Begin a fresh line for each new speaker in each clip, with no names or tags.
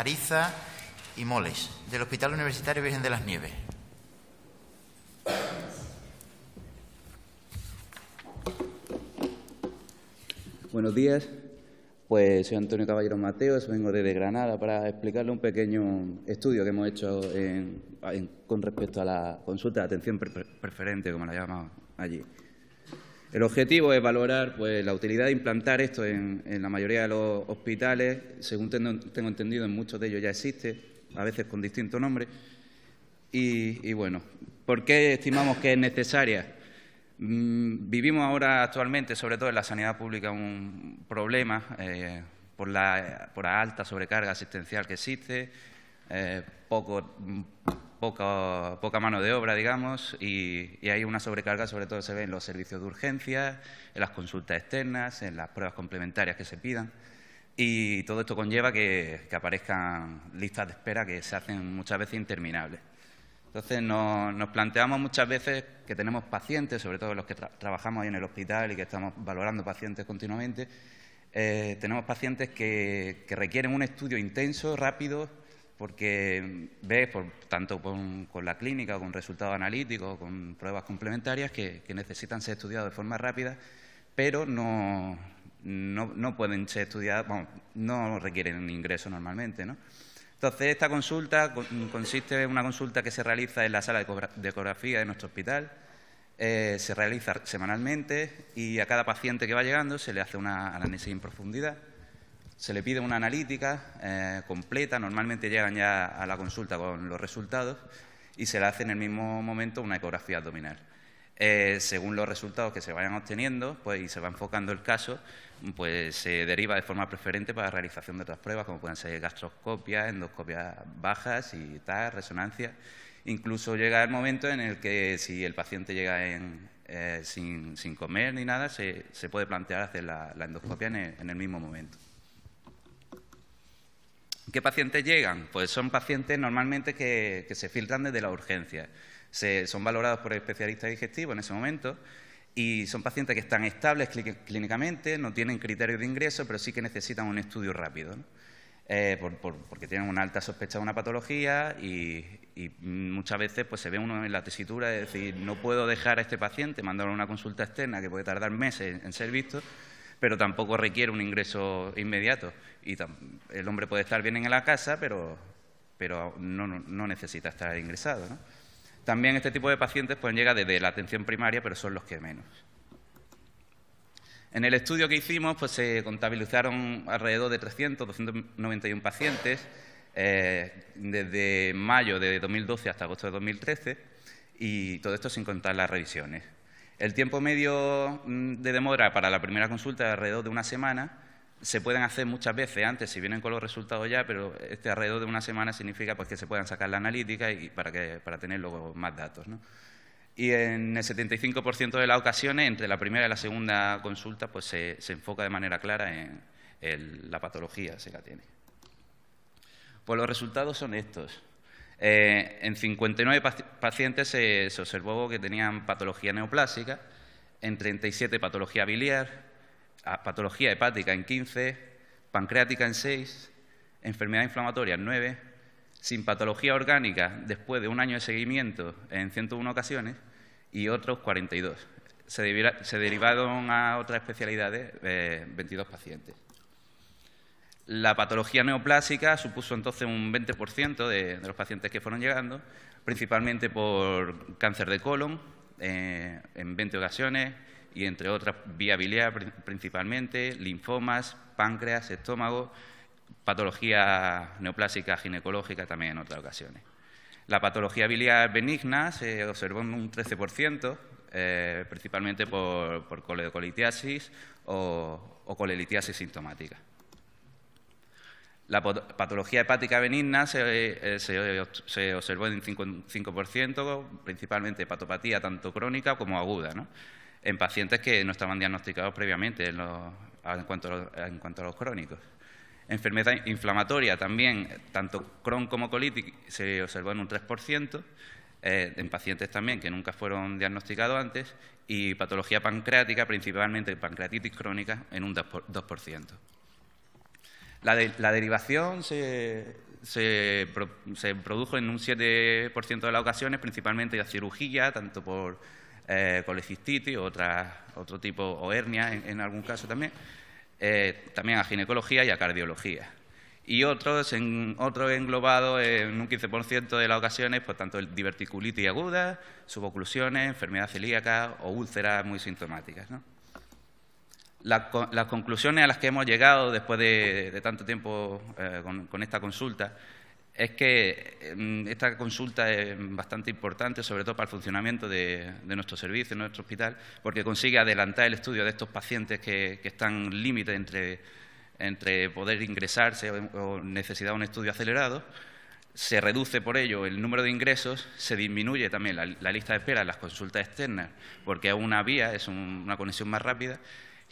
Ariza y Moles, del Hospital Universitario Virgen de las Nieves. Buenos días, pues soy Antonio Caballero Mateos, vengo desde Granada para explicarle un pequeño estudio que hemos hecho con respecto a la consulta de atención preferente, como la llamamos allí. El objetivo es valorar pues, la utilidad de implantar esto en, la mayoría de los hospitales, según tengo, entendido en muchos de ellos ya existe, a veces con distinto nombre. Y, bueno, ¿por qué estimamos que es necesaria? Mm, vivimos ahora actualmente, sobre todo en la sanidad pública, un problema eh, por, la, alta sobrecarga asistencial que existe, eh, poco poca, mano de obra, digamos, y, hay una sobrecarga, sobre todo se ve en los servicios de urgencia, en las consultas externas, en las pruebas complementarias que se pidan. Y todo esto conlleva que, aparezcan listas de espera que se hacen muchas veces interminables. Entonces nos, planteamos muchas veces que tenemos pacientes, sobre todo los que trabajamos ahí en el hospital y que estamos valorando pacientes continuamente, eh, tenemos pacientes que, requieren un estudio intenso, rápido, porque ves, por, tanto con, la clínica, con resultados analíticos, con pruebas complementarias, que, necesitan ser estudiados de forma rápida, pero no, no, pueden ser estudiados, no requieren un ingreso normalmente. Entonces, esta consulta consiste en una consulta que se realiza en la sala de ecografía de nuestro hospital, eh, se realiza semanalmente y a cada paciente que va llegando se le hace una análisis en profundidad se le pide una analítica eh, completa, normalmente llegan ya a la consulta con los resultados y se le hace en el mismo momento una ecografía abdominal. Eh, según los resultados que se vayan obteniendo pues, y se va enfocando el caso, pues se deriva de forma preferente para la realización de otras pruebas, como pueden ser gastroscopias, endoscopias bajas y tal, resonancia. Incluso llega el momento en el que si el paciente llega eh, sin, comer ni nada, se, puede plantear hacer la, endoscopia en el mismo momento. ¿Qué pacientes llegan? Pues son pacientes normalmente que, se filtran desde la urgencia. Se, son valorados por el especialista digestivo en ese momento y son pacientes que están estables clínicamente, no tienen criterios de ingreso, pero sí que necesitan un estudio rápido, eh, porque tienen una alta sospecha de una patología y, muchas veces pues, se ve uno en la tesitura es decir, no puedo dejar a este paciente, mandarlo a una consulta externa que puede tardar meses en ser visto, pero tampoco requiere un ingreso inmediato. Y el hombre puede estar bien en la casa, pero, no, necesita estar ingresado. También este tipo de pacientes pueden llegar desde la atención primaria, pero son los que menos. En el estudio que hicimos pues, se contabilizaron alrededor de 300, 291 pacientes eh, desde mayo de 2012 hasta agosto de 2013 y todo esto sin contar las revisiones. El tiempo medio mm, de demora para la primera consulta es alrededor de una semana. Se pueden hacer muchas veces antes si vienen con los resultados ya, pero este alrededor de una semana significa pues, que se puedan sacar la analítica y para, que, para tener luego más datos. ¿no? Y en el 75% de las ocasiones, entre la primera y la segunda consulta, pues se, enfoca de manera clara en, en la patología, se la tiene. Pues los resultados son estos. Eh, en 59 pacientes se, observó que tenían patología neoplásica, en 37 patología biliar, ah, patología hepática en 15, pancreática en 6, enfermedad inflamatoria en 9, sin patología orgánica después de un año de seguimiento en 101 ocasiones y otros 42. Se, se derivaron a otras especialidades 22 eh, pacientes. La patología neoplásica supuso entonces un 20% de, los pacientes que fueron llegando, principalmente por cáncer de colon, eh, en 20 ocasiones, y entre otras viabilidad principalmente, linfomas, páncreas, estómago, patología neoplásica ginecológica también en otras ocasiones. La patología biliar benigna se observó en un 13%, eh, principalmente por, por o, o colelitiasis sintomática. La patología hepática benigna se, eh, observó en un 5% principalmente hepatopatía tanto crónica como aguda, en pacientes que no estaban diagnosticados previamente en, cuanto a los, crónicos. Enfermedad inflamatoria también, tanto Crohn como colitis, se observó en un 3%, eh, en pacientes también que nunca fueron diagnosticados antes, y patología pancreática, principalmente pancreatitis crónica, en un 2%. La, derivación se, produjo en un 7% de las ocasiones, principalmente a cirugía, tanto por eh, colecistitis, o otro tipo, o hernia en, algún caso también, eh, también a ginecología y a cardiología. Y otros, en, otro englobados en un 15% de las ocasiones, por pues, tanto, diverticulitis aguda, suboclusiones, enfermedad celíaca o úlceras muy sintomáticas las conclusiones a las que hemos llegado después de, tanto tiempo eh, con, esta consulta es que em, esta consulta es bastante importante, sobre todo para el funcionamiento de, nuestro servicio, de nuestro hospital, porque consigue adelantar el estudio de estos pacientes que, están están límite entre, poder ingresarse o, necesidad de un estudio acelerado se reduce por ello el número de ingresos, se disminuye también la, lista de espera en las consultas externas, porque es una vía, es una conexión más rápida,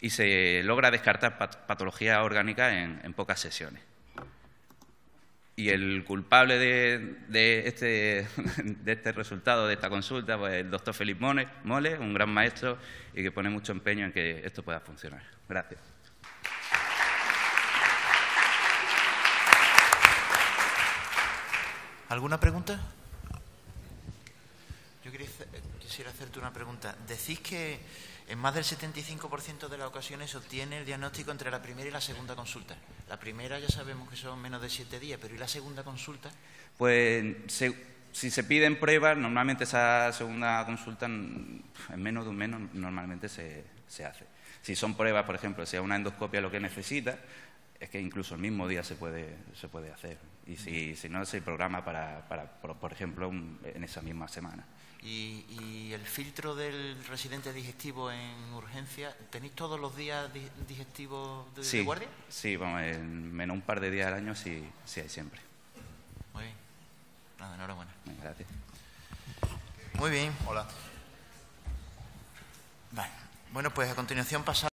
y se logra descartar patologías orgánicas en, pocas sesiones. Y el culpable de, este, este, resultado, de esta consulta, es pues, el doctor Felipe Mole, un gran maestro y que pone mucho empeño en que esto pueda funcionar. Gracias. ¿Alguna pregunta? Yo quisiera hacerte una pregunta. Decís que en más del 75% de las ocasiones se obtiene el diagnóstico entre la primera y la segunda consulta. La primera ya sabemos que son menos de siete días, pero ¿y la segunda consulta? Pues si se piden pruebas, normalmente esa segunda consulta mm, en menos de un mes normalmente se, se hace. Si son pruebas, por ejemplo, si es una endoscopia lo que necesita, es que incluso el mismo día se puede, se puede hacer. Y si, si no, se programa para, para por, ejemplo, en esa misma semana. ¿Y, ¿Y, el filtro del residente digestivo en urgencia? ¿Tenéis todos los días digestivos de, guardia? Sí, vamos, en menos un par de días al año sí, sí hay siempre. Muy bien. Nada, enhorabuena. Gracias. Muy bien. Hola. Bueno, pues a continuación pasamos.